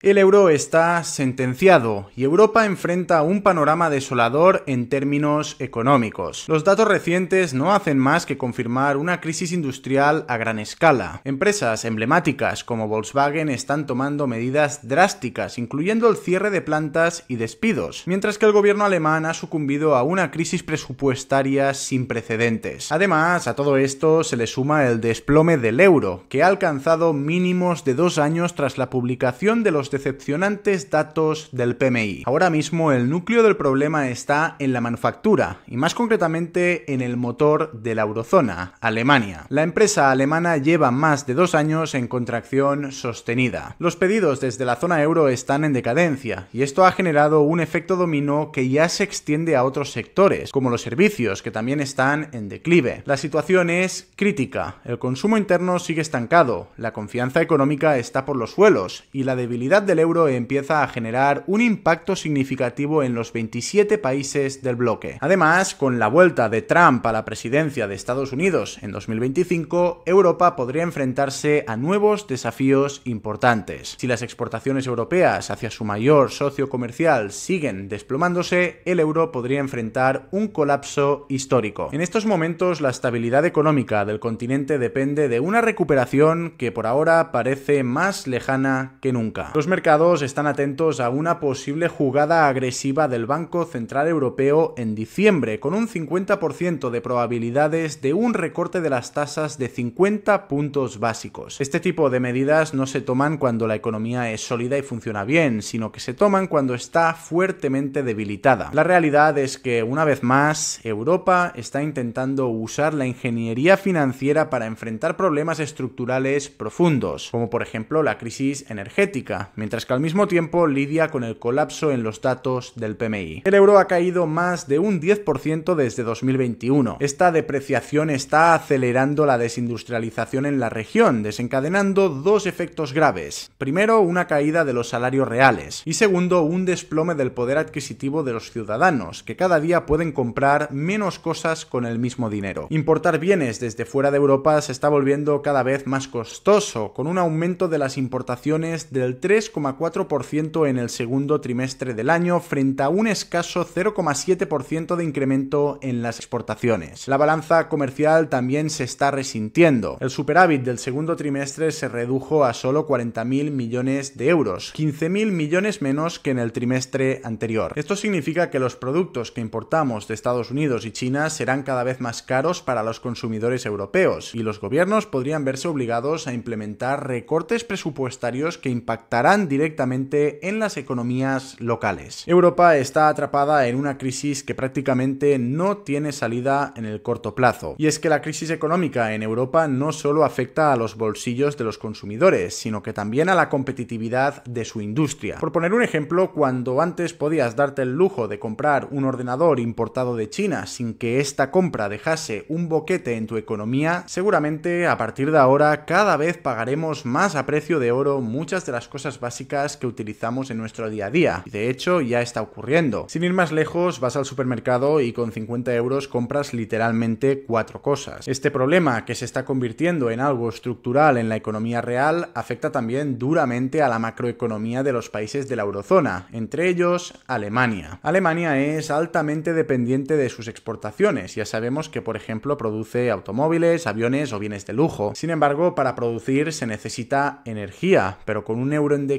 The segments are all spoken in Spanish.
El euro está sentenciado y Europa enfrenta un panorama desolador en términos económicos. Los datos recientes no hacen más que confirmar una crisis industrial a gran escala. Empresas emblemáticas como Volkswagen están tomando medidas drásticas, incluyendo el cierre de plantas y despidos, mientras que el gobierno alemán ha sucumbido a una crisis presupuestaria sin precedentes. Además, a todo esto se le suma el desplome del euro, que ha alcanzado mínimos de dos años tras la publicación de los decepcionantes datos del PMI. Ahora mismo el núcleo del problema está en la manufactura y más concretamente en el motor de la eurozona, Alemania. La empresa alemana lleva más de dos años en contracción sostenida. Los pedidos desde la zona euro están en decadencia y esto ha generado un efecto dominó que ya se extiende a otros sectores, como los servicios, que también están en declive. La situación es crítica, el consumo interno sigue estancado, la confianza económica está por los suelos y la debilidad del euro empieza a generar un impacto significativo en los 27 países del bloque. Además, con la vuelta de Trump a la presidencia de Estados Unidos en 2025, Europa podría enfrentarse a nuevos desafíos importantes. Si las exportaciones europeas hacia su mayor socio comercial siguen desplomándose, el euro podría enfrentar un colapso histórico. En estos momentos, la estabilidad económica del continente depende de una recuperación que por ahora parece más lejana que nunca mercados están atentos a una posible jugada agresiva del Banco Central Europeo en diciembre, con un 50% de probabilidades de un recorte de las tasas de 50 puntos básicos. Este tipo de medidas no se toman cuando la economía es sólida y funciona bien, sino que se toman cuando está fuertemente debilitada. La realidad es que, una vez más, Europa está intentando usar la ingeniería financiera para enfrentar problemas estructurales profundos, como por ejemplo la crisis energética, mientras que al mismo tiempo lidia con el colapso en los datos del PMI. El euro ha caído más de un 10% desde 2021. Esta depreciación está acelerando la desindustrialización en la región, desencadenando dos efectos graves. Primero, una caída de los salarios reales y segundo, un desplome del poder adquisitivo de los ciudadanos, que cada día pueden comprar menos cosas con el mismo dinero. Importar bienes desde fuera de Europa se está volviendo cada vez más costoso, con un aumento de las importaciones del 3 4% en el segundo trimestre del año frente a un escaso 0,7% de incremento en las exportaciones. La balanza comercial también se está resintiendo. El superávit del segundo trimestre se redujo a solo 40.000 millones de euros, 15.000 millones menos que en el trimestre anterior. Esto significa que los productos que importamos de Estados Unidos y China serán cada vez más caros para los consumidores europeos y los gobiernos podrían verse obligados a implementar recortes presupuestarios que impactarán directamente en las economías locales. Europa está atrapada en una crisis que prácticamente no tiene salida en el corto plazo. Y es que la crisis económica en Europa no solo afecta a los bolsillos de los consumidores, sino que también a la competitividad de su industria. Por poner un ejemplo, cuando antes podías darte el lujo de comprar un ordenador importado de China sin que esta compra dejase un boquete en tu economía, seguramente a partir de ahora cada vez pagaremos más a precio de oro muchas de las cosas básicas básicas que utilizamos en nuestro día a día. de hecho, ya está ocurriendo. Sin ir más lejos, vas al supermercado y con 50 euros compras literalmente cuatro cosas. Este problema, que se está convirtiendo en algo estructural en la economía real, afecta también duramente a la macroeconomía de los países de la eurozona, entre ellos Alemania. Alemania es altamente dependiente de sus exportaciones, ya sabemos que por ejemplo produce automóviles, aviones o bienes de lujo. Sin embargo, para producir se necesita energía, pero con un euro en de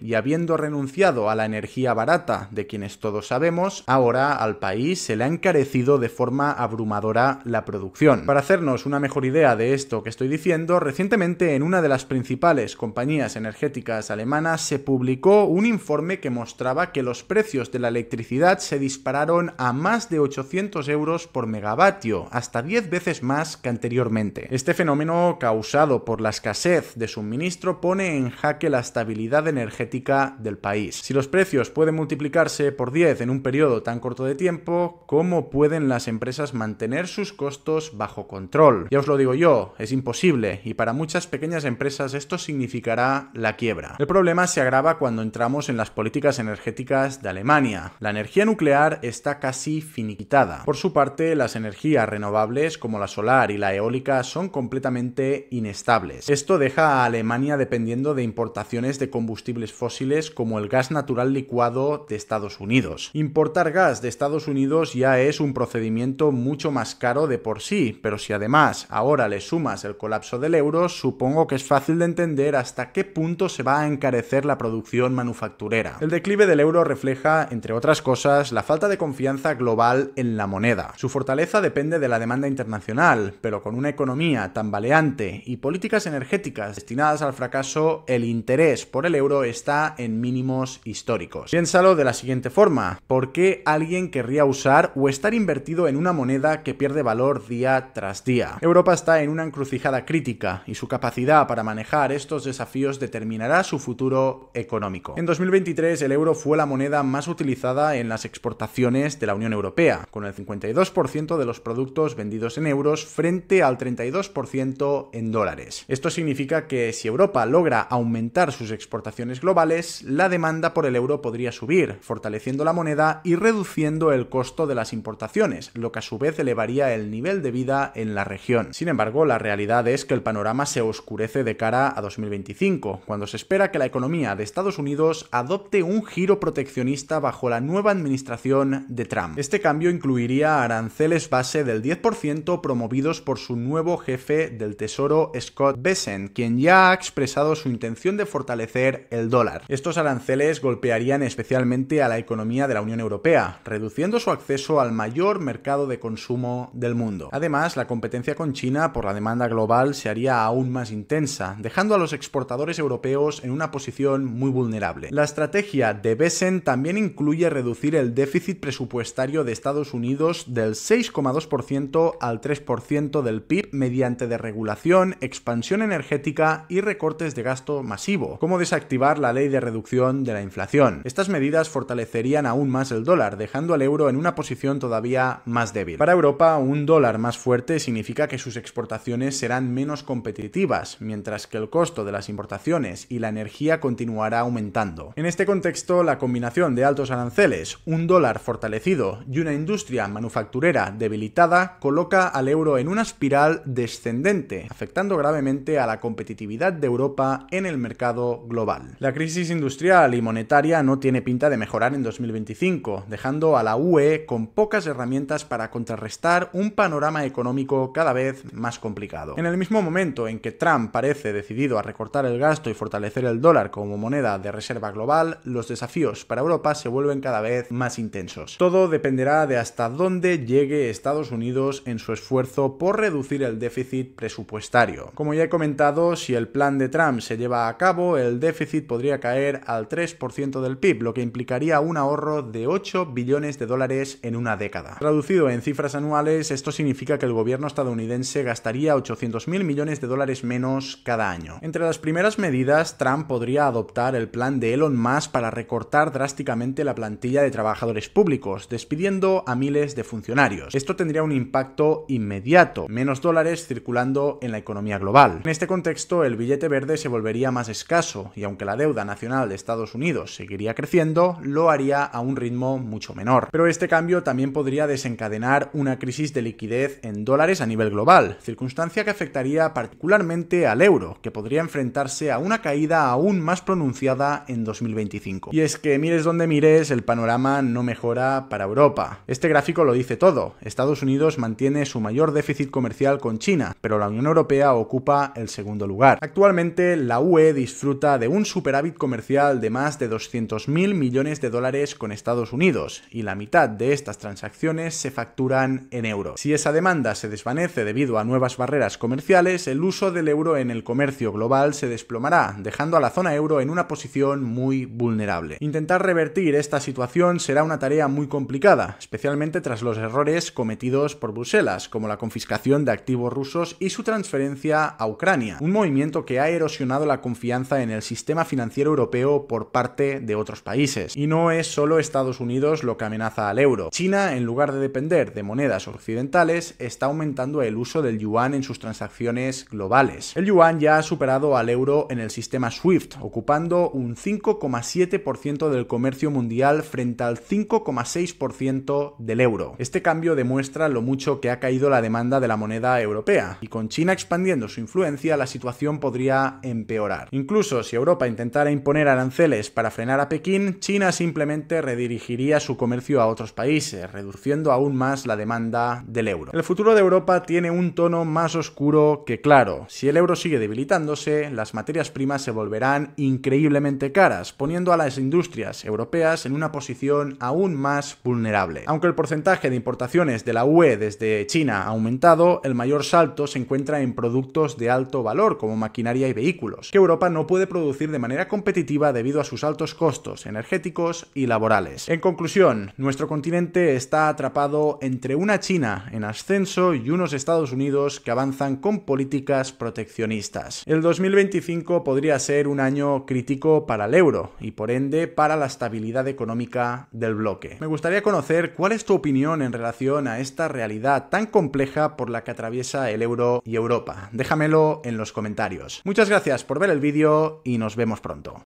y habiendo renunciado a la energía barata de quienes todos sabemos, ahora al país se le ha encarecido de forma abrumadora la producción. Para hacernos una mejor idea de esto que estoy diciendo, recientemente en una de las principales compañías energéticas alemanas se publicó un informe que mostraba que los precios de la electricidad se dispararon a más de 800 euros por megavatio, hasta 10 veces más que anteriormente. Este fenómeno causado por la escasez de suministro pone en jaque la estabilidad energética del país. Si los precios pueden multiplicarse por 10 en un periodo tan corto de tiempo, ¿cómo pueden las empresas mantener sus costos bajo control? Ya os lo digo yo, es imposible y para muchas pequeñas empresas esto significará la quiebra. El problema se agrava cuando entramos en las políticas energéticas de Alemania. La energía nuclear está casi finiquitada. Por su parte, las energías renovables como la solar y la eólica son completamente inestables. Esto deja a Alemania dependiendo de importaciones de combustibles fósiles como el gas natural licuado de Estados Unidos. Importar gas de Estados Unidos ya es un procedimiento mucho más caro de por sí, pero si además ahora le sumas el colapso del euro, supongo que es fácil de entender hasta qué punto se va a encarecer la producción manufacturera. El declive del euro refleja, entre otras cosas, la falta de confianza global en la moneda. Su fortaleza depende de la demanda internacional, pero con una economía tambaleante y políticas energéticas destinadas al fracaso, el interés por el euro está en mínimos históricos. Piénsalo de la siguiente forma, ¿por qué alguien querría usar o estar invertido en una moneda que pierde valor día tras día? Europa está en una encrucijada crítica y su capacidad para manejar estos desafíos determinará su futuro económico. En 2023 el euro fue la moneda más utilizada en las exportaciones de la Unión Europea, con el 52% de los productos vendidos en euros frente al 32% en dólares. Esto significa que si Europa logra aumentar sus exportaciones importaciones globales, la demanda por el euro podría subir, fortaleciendo la moneda y reduciendo el costo de las importaciones, lo que a su vez elevaría el nivel de vida en la región. Sin embargo, la realidad es que el panorama se oscurece de cara a 2025, cuando se espera que la economía de Estados Unidos adopte un giro proteccionista bajo la nueva administración de Trump. Este cambio incluiría aranceles base del 10% promovidos por su nuevo jefe del Tesoro Scott Bessent, quien ya ha expresado su intención de fortalecer el dólar. Estos aranceles golpearían especialmente a la economía de la Unión Europea, reduciendo su acceso al mayor mercado de consumo del mundo. Además, la competencia con China por la demanda global se haría aún más intensa, dejando a los exportadores europeos en una posición muy vulnerable. La estrategia de Besen también incluye reducir el déficit presupuestario de Estados Unidos del 6,2% al 3% del PIB mediante deregulación, expansión energética y recortes de gasto masivo, como activar la ley de reducción de la inflación. Estas medidas fortalecerían aún más el dólar, dejando al euro en una posición todavía más débil. Para Europa, un dólar más fuerte significa que sus exportaciones serán menos competitivas, mientras que el costo de las importaciones y la energía continuará aumentando. En este contexto, la combinación de altos aranceles, un dólar fortalecido y una industria manufacturera debilitada coloca al euro en una espiral descendente, afectando gravemente a la competitividad de Europa en el mercado global. La crisis industrial y monetaria no tiene pinta de mejorar en 2025, dejando a la UE con pocas herramientas para contrarrestar un panorama económico cada vez más complicado. En el mismo momento en que Trump parece decidido a recortar el gasto y fortalecer el dólar como moneda de reserva global, los desafíos para Europa se vuelven cada vez más intensos. Todo dependerá de hasta dónde llegue Estados Unidos en su esfuerzo por reducir el déficit presupuestario. Como ya he comentado, si el plan de Trump se lleva a cabo, el déficit déficit podría caer al 3% del PIB, lo que implicaría un ahorro de 8 billones de dólares en una década. Traducido en cifras anuales, esto significa que el gobierno estadounidense gastaría 800.000 millones de dólares menos cada año. Entre las primeras medidas, Trump podría adoptar el plan de Elon Musk para recortar drásticamente la plantilla de trabajadores públicos, despidiendo a miles de funcionarios. Esto tendría un impacto inmediato, menos dólares circulando en la economía global. En este contexto, el billete verde se volvería más escaso y aunque la deuda nacional de Estados Unidos seguiría creciendo, lo haría a un ritmo mucho menor. Pero este cambio también podría desencadenar una crisis de liquidez en dólares a nivel global, circunstancia que afectaría particularmente al euro, que podría enfrentarse a una caída aún más pronunciada en 2025. Y es que mires donde mires, el panorama no mejora para Europa. Este gráfico lo dice todo. Estados Unidos mantiene su mayor déficit comercial con China, pero la Unión Europea ocupa el segundo lugar. Actualmente la UE disfruta de un superávit comercial de más de 200.000 millones de dólares con Estados Unidos, y la mitad de estas transacciones se facturan en euro. Si esa demanda se desvanece debido a nuevas barreras comerciales, el uso del euro en el comercio global se desplomará, dejando a la zona euro en una posición muy vulnerable. Intentar revertir esta situación será una tarea muy complicada, especialmente tras los errores cometidos por Bruselas, como la confiscación de activos rusos y su transferencia a Ucrania, un movimiento que ha erosionado la confianza en el sistema sistema financiero europeo por parte de otros países. Y no es solo Estados Unidos lo que amenaza al euro. China, en lugar de depender de monedas occidentales, está aumentando el uso del yuan en sus transacciones globales. El yuan ya ha superado al euro en el sistema SWIFT, ocupando un 5,7% del comercio mundial frente al 5,6% del euro. Este cambio demuestra lo mucho que ha caído la demanda de la moneda europea, y con China expandiendo su influencia, la situación podría empeorar. Incluso si Europa Europa intentara imponer aranceles para frenar a Pekín, China simplemente redirigiría su comercio a otros países, reduciendo aún más la demanda del euro. El futuro de Europa tiene un tono más oscuro que claro. Si el euro sigue debilitándose, las materias primas se volverán increíblemente caras, poniendo a las industrias europeas en una posición aún más vulnerable. Aunque el porcentaje de importaciones de la UE desde China ha aumentado, el mayor salto se encuentra en productos de alto valor, como maquinaria y vehículos, que Europa no puede producir de manera competitiva debido a sus altos costos energéticos y laborales. En conclusión, nuestro continente está atrapado entre una China en ascenso y unos Estados Unidos que avanzan con políticas proteccionistas. El 2025 podría ser un año crítico para el euro y por ende para la estabilidad económica del bloque. Me gustaría conocer cuál es tu opinión en relación a esta realidad tan compleja por la que atraviesa el euro y Europa. Déjamelo en los comentarios. Muchas gracias por ver el vídeo y nos nos vemos pronto.